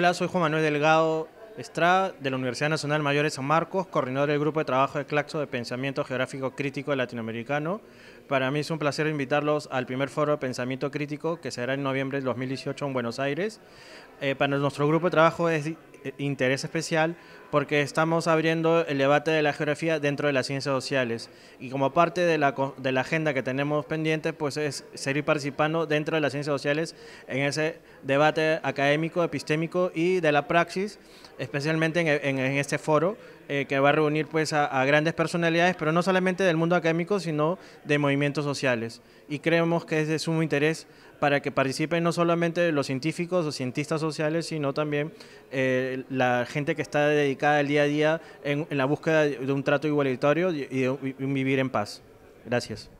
Hola, soy Juan Manuel Delgado Estrada, de la Universidad Nacional Mayor de San Marcos, coordinador del Grupo de Trabajo de Claxo de Pensamiento Geográfico Crítico Latinoamericano. Para mí es un placer invitarlos al primer foro de pensamiento crítico que será en noviembre de 2018 en Buenos Aires. Eh, para nuestro grupo de trabajo es eh, interés especial porque estamos abriendo el debate de la geografía dentro de las ciencias sociales y como parte de la, agenda que tenemos pendiente, pues es seguir participando dentro de las ciencias sociales en ese debate académico, epistémico y de la praxis, especialmente en este foro eh, que va a reunir pues a, grandes personalidades, pero no solamente del mundo académico, sino de movimientos sociales. Y creemos que es de sumo interés para que participen no solamente los científicos o cientistas sociales, sino también eh, la gente que está dedicada el día a día en, en, la búsqueda de un trato igualitario y de un vivir en paz. Gracias.